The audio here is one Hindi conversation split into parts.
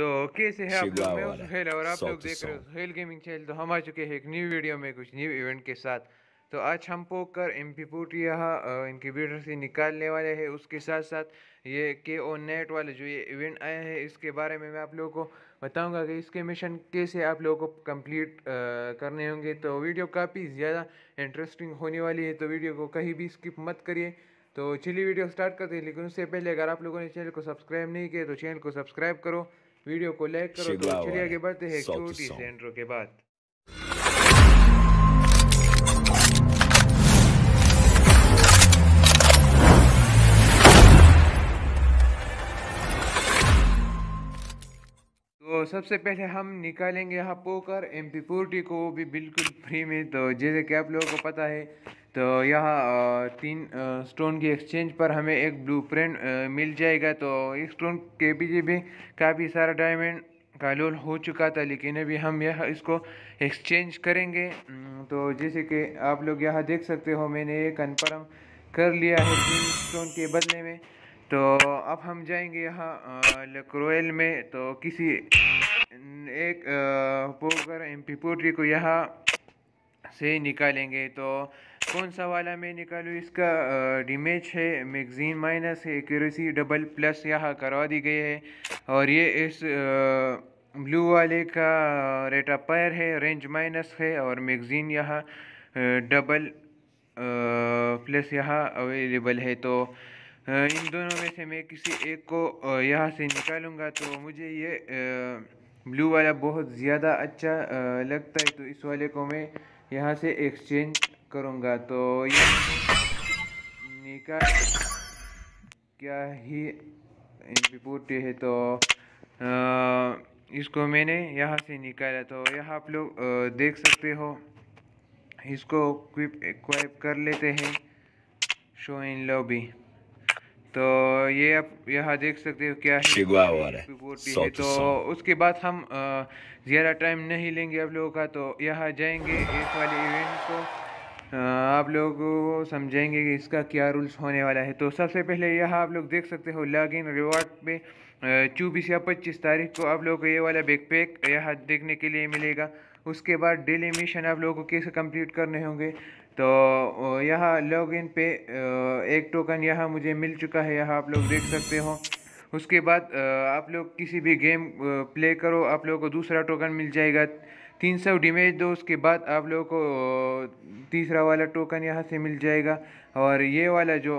तो कैसे है आप लोग मैं सुहेल और आप लोग देख रहे हो सुहेल गेमिंग चैनल तो हम आ चुके हैं एक न्यू वीडियो में कुछ न्यू इवेंट के साथ तो आज हम पोकर एम पी पोटिया यहाँ इनक्यूबेटर से निकालने वाले हैं उसके साथ साथ ये के ओ नेट वाले जो ये इवेंट आया है इसके बारे में मैं आप लोगों को बताऊंगा कि इसके मिशन कैसे आप लोगों को कंप्लीट करने होंगे तो वीडियो काफ़ी ज़्यादा इंटरेस्टिंग होने वाली है तो वीडियो को कहीं भी स्किप मत करिए तो चलिए वीडियो स्टार्ट करते हैं लेकिन उससे पहले अगर आप लोगों ने चैनल को सब्सक्राइब नहीं किया तो चैनल को सब्सक्राइब करो वीडियो को लाइक करो तो चलिए आगे बढ़ते हैं छोटी से इंट्रो के बाद तो सबसे पहले हम निकालेंगे यहाँ पोकर एम पी फोर्टी को वो भी बिल्कुल फ्री में तो जैसे कि आप लोगों को पता है तो यहाँ तीन स्टोन की एक्सचेंज पर हमें एक ब्लू प्रिंट मिल जाएगा तो इस स्टोन के पीछे भी काफ़ी सारा डायमंड का लोन हो चुका था लेकिन अभी हम यह इसको एक्सचेंज करेंगे तो जैसे कि आप लोग यहाँ देख सकते हो मैंने ये कन्फर्म कर लिया है तीन स्टोन के बदले में तो अब हम जाएंगे यहाँ लक्रोयल में तो किसी एक पोकर एम पी पोट्री को यहाँ से निकालेंगे तो कौन सा वाला मैं निकालूँ इसका डिमेज है मैगजीन माइनस है एक्यूरेसी डबल प्लस यहाँ करवा दी गई है और ये इस ब्लू वाले का रेट ऑफ पायर है रेंज माइनस है और मैगजीन यहाँ डबल प्लस यहाँ अवेलेबल है तो इन दोनों में से मैं किसी एक को यहाँ से निकालूंगा तो मुझे ये ब्लू वाला बहुत ज़्यादा अच्छा लगता है तो इस वाले को मैं यहाँ से एक्सचेंज करूँगा तो ये निकाल क्या ही रिपोर्ट है तो इसको मैंने यहाँ से निकाला तो यहाँ आप लोग देख सकते हो इसको क्विप क्वाइप कर लेते हैं शो इन लॉबी तो ये आप यहाँ देख सकते हो क्या है रिपोर्ट है तो उसके बाद हम ज़्यादा टाइम नहीं लेंगे आप लोगों का तो यहाँ जाएंगे इस वाले इवेंट को आप लोग समझेंगे कि इसका क्या रूल्स होने वाला है तो सबसे पहले यहाँ आप लोग देख सकते हो इन रिवॉर्ड पे चौबीस या पच्चीस तारीख को आप लोगों को ये वाला बैक पैक यहाँ देखने के लिए मिलेगा उसके बाद डेली मिशन आप लोगों को कैसे कंप्लीट करने होंगे तो लॉग लॉगिन पे एक टोकन यहाँ मुझे मिल चुका है यहाँ आप लोग देख सकते हो उसके बाद आप लोग किसी भी गेम प्ले करो आप लोगों को दूसरा टोकन मिल जाएगा तीन सौ डिमेज दो उसके बाद आप लोगों को तीसरा वाला टोकन यहाँ से मिल जाएगा और ये वाला जो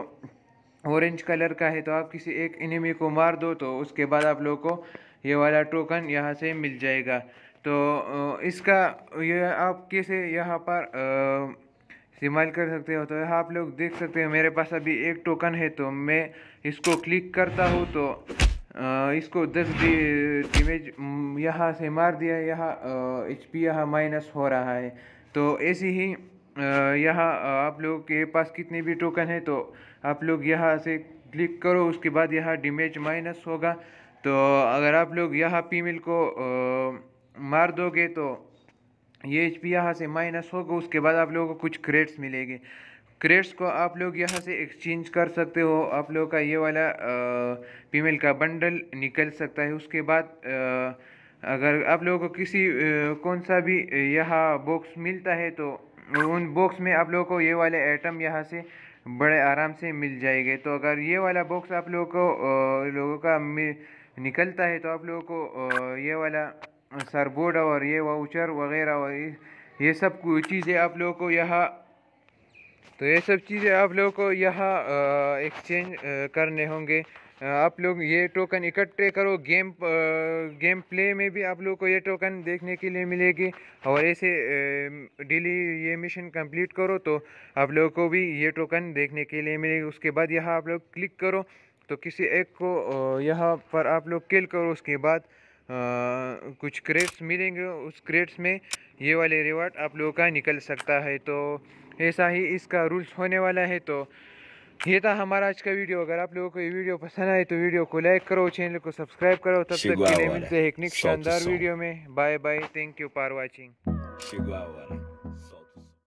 ऑरेंज कलर का है तो आप किसी एक इनिमी को मार दो तो उसके बाद आप लोगों को ये वाला टोकन यहाँ से मिल जाएगा तो इसका ये आप कैसे यहाँ पर इस्तेमाल कर सकते हो तो यहाँ आप लोग देख सकते हो मेरे पास अभी एक टोकन है तो मैं इसको क्लिक करता हूँ तो इसको दस डी डिमेज यहाँ से मार दिया यहाँ एच पी यहाँ माइनस हो रहा है तो ऐसे ही यहाँ आप लोग के पास कितने भी टोकन है तो आप लोग यहाँ से क्लिक करो उसके बाद यहाँ डिमेज माइनस होगा तो अगर आप लोग यहाँ पीमेल को आ, मार दोगे तो ये एच पी यहाँ से माइनस होगा उसके बाद आप लोगों को कुछ क्रेड्स मिलेंगे क्रेड्स को आप लोग यहाँ से एक्सचेंज कर सकते हो आप लोगों का ये वाला फीमेल का बंडल निकल सकता है उसके बाद आ, अगर आप लोगों को किसी आ, कौन सा भी यहाँ बॉक्स मिलता है तो उन बॉक्स में आप लोगों को ये वाले आइटम यहाँ से बड़े आराम से मिल जाएंगे तो अगर ये वाला बॉक्स आप लोगों को आ, लोगों का निकलता है तो आप लोगों को ये वाला सरबोर्ड और ये वाउचर वगैरह और ये सब चीज़ें आप लोगों को यहाँ तो ये सब चीज़ें आप लोगों को यहाँ एक्सचेंज करने होंगे आप लोग ये टोकन इकट्ठे करो गेम गेम प्ले में भी आप लोग को ये टोकन देखने के लिए मिलेगी और ऐसे डेली ये मिशन कंप्लीट करो तो आप लोगों को भी ये टोकन देखने के लिए मिलेगी उसके बाद यहाँ आप लोग क्लिक करो तो किसी एक को यहाँ पर आप लोग किल करो उसके बाद कुछ क्रेट्स मिलेंगे उस क्रेट्स में ये वाले रिवार्ड आप लोगों का निकल सकता है तो ऐसा ही इसका रूल्स होने वाला है तो ये था हमारा आज का वीडियो अगर आप लोगों को ये वीडियो पसंद आए तो वीडियो को लाइक करो चैनल को सब्सक्राइब करो तब तक के लिए मिलते हैं एक शानदार वीडियो में bye bye thank you for watching